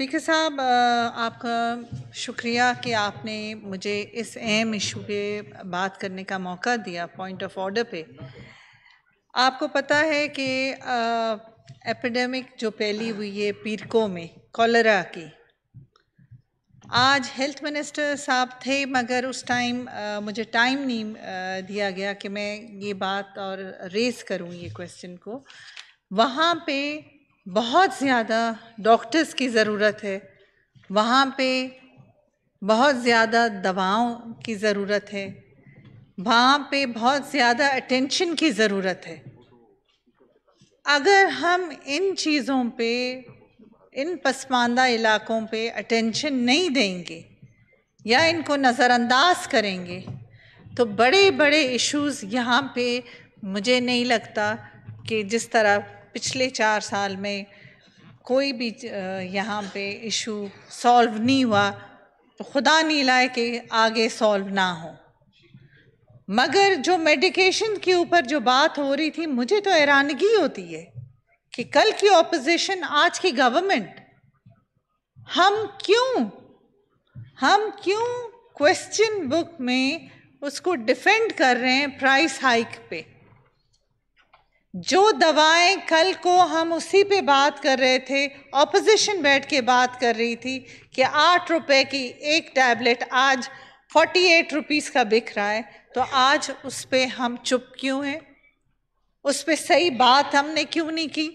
speaker साहब आपका शुक्रिया कि आपने मुझे इस अहम इशू पे बात करने का मौका दिया पॉइंट ऑफ ऑर्डर पे आपको पता है कि एपिडेमिक जो फैली हुई है पीरको में कॉलरा की आज हेल्थ मिनिस्टर साहब थे मगर उस टाइम मुझे टाइम नहीं आ, दिया गया कि मैं ये बात और रेस करूं ये क्वेश्चन को वहाँ पे बहुत ज़्यादा डॉक्टर्स की ज़रूरत है वहाँ पे बहुत ज़्यादा दवाओं की ज़रूरत है वहाँ पे बहुत ज़्यादा अटेंशन की ज़रूरत है अगर हम इन चीज़ों पे इन पसमानदा इलाकों पे अटेंशन नहीं देंगे या इनको नज़रअंदाज करेंगे तो बड़े बड़े इश्यूज़ यहाँ पे मुझे नहीं लगता कि जिस तरह पिछले चार साल में कोई भी यहाँ पे इशू सॉल्व नहीं हुआ तो खुदा नहीं लाए कि आगे सॉल्व ना हो मगर जो मेडिकेशन के ऊपर जो बात हो रही थी मुझे तो हैरानगी होती है कि कल की ऑपोजिशन आज की गवर्नमेंट हम क्यों हम क्यों क्वेश्चन बुक में उसको डिफेंड कर रहे हैं प्राइस हाइक पे जो दवाएं कल को हम उसी पे बात कर रहे थे ऑपोजिशन बैठ के बात कर रही थी कि आठ रुपए की एक टैबलेट आज फोर्टी एट रुपीज़ का बिक रहा है तो आज उस पर हम चुप क्यों हैं उस पर सही बात हमने क्यों नहीं की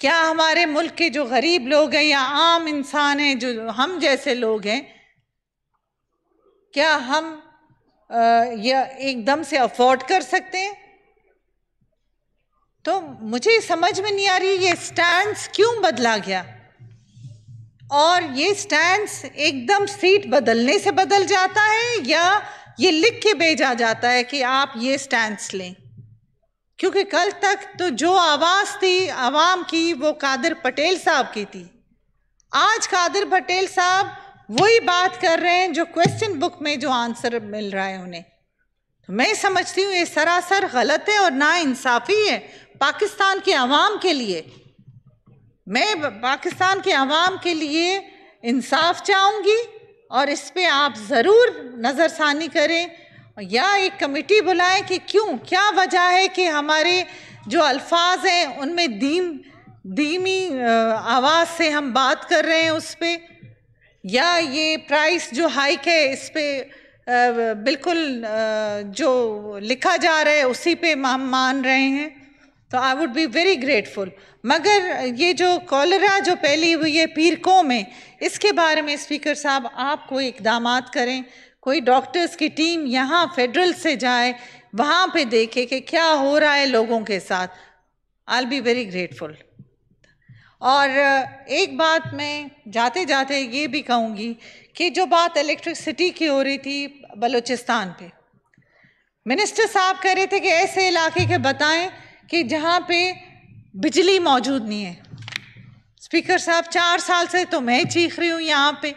क्या हमारे मुल्क के जो गरीब लोग हैं या आम इंसान हैं जो हम जैसे लोग हैं क्या हम यह एकदम से अफोर्ड कर सकते हैं तो मुझे समझ में नहीं आ रही ये स्टैंड क्यों बदला गया और ये स्टैंड एकदम सीट बदलने से बदल जाता है या ये लिख के भेजा जाता है कि आप ये स्टैंड लें क्योंकि कल तक तो जो आवाज़ थी आवाम की वो कादिर पटेल साहब की थी आज कादिर पटेल साहब वही बात कर रहे हैं जो क्वेश्चन बुक में जो आंसर मिल रहा है उन्हें तो मैं समझती हूँ ये सरासर गलत है और ना इंसाफी है पाकिस्तान के अवाम के लिए मैं पाकिस्तान के अवाम के लिए इंसाफ चाहूँगी और इस पर आप ज़रूर नज़रसानी करें या एक कमेटी बुलाएं कि क्यों क्या वजह है कि हमारे जो अल्फाज हैं उनमें दीम धीमी आवाज़ से हम बात कर रहे हैं उस पर या ये प्राइस जो हाइक है इस पर बिल्कुल जो लिखा जा रहा है उसी पे हम मान रहे हैं तो I would be very grateful मगर ये जो कॉलरा जो पहली हुई है पीरकों में इसके बारे में स्पीकर साहब आप कोई इकदाम करें कोई डॉक्टर्स की टीम यहाँ फेडरल से जाए वहाँ पे देखे कि क्या हो रहा है लोगों के साथ आई बी वेरी ग्रेटफुल और uh, एक बात मैं जाते जाते ये भी कहूँगी कि जो बात इलेक्ट्रिसिटी की हो रही थी बलूचिस्तान पे मिनिस्टर साहब कह रहे थे कि ऐसे इलाके के बताएं कि जहाँ पे बिजली मौजूद नहीं है स्पीकर साहब चार साल से तो मैं चीख रही हूँ यहाँ पे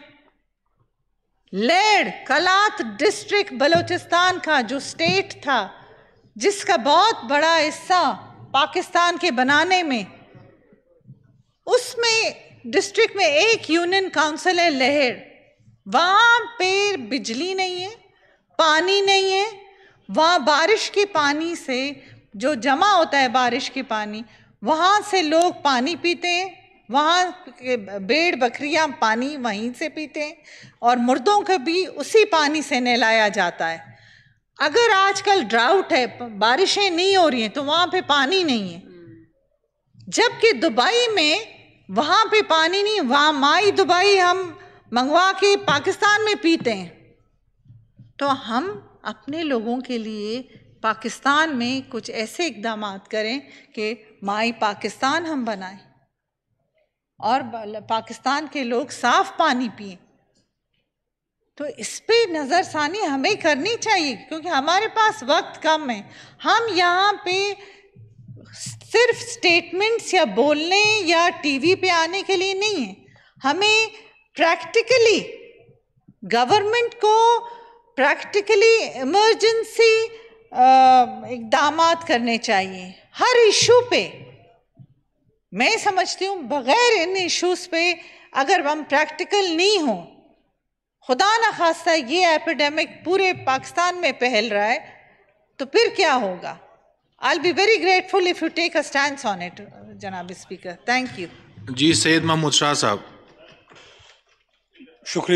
लेड कलात डिस्ट्रिक्ट बलूचिस्तान का जो स्टेट था जिसका बहुत बड़ा हिस्सा पाकिस्तान के बनाने में उसमें डिस्ट्रिक्ट में एक यूनियन काउंसिल है लहर वहाँ पे बिजली नहीं है पानी नहीं है वहाँ बारिश के पानी से जो जमा होता है बारिश के पानी वहाँ से लोग पानी पीते हैं वहाँ बेड़ बकरियाँ पानी वहीं से पीते हैं और मुर्दों को भी उसी पानी से नहलाया जाता है अगर आजकल ड्राउट है बारिशें नहीं हो रही हैं तो वहाँ पे पानी नहीं है जबकि दुबई में वहाँ पे पानी नहीं वहाँ माई दुबई हम मंगवा के पाकिस्तान में पीते हैं तो हम अपने लोगों के लिए पाकिस्तान में कुछ ऐसे इकदाम करें कि माई पाकिस्तान हम बनाएं और पाकिस्तान के लोग साफ पानी पिए तो इस पर नज़रसानी हमें करनी चाहिए क्योंकि हमारे पास वक्त कम है हम यहाँ पे सिर्फ स्टेटमेंट्स या बोलने या टीवी पे आने के लिए नहीं है हमें प्रैक्टिकली गवर्नमेंट को प्रैक्टिकली इमरजेंसी इकदाम करने चाहिए हर इशू पे मैं समझती हूँ बग़ैर इन इश्यूज़ पे अगर हम प्रैक्टिकल नहीं हों खुदा न खास्ता ये एपिडेमिक पूरे पाकिस्तान में फैल रहा है तो फिर क्या होगा I be very grateful if you take a stand on it जनाब स्पीकर थैंक यू जी सैद महमूद शाह साहब शुक्रिया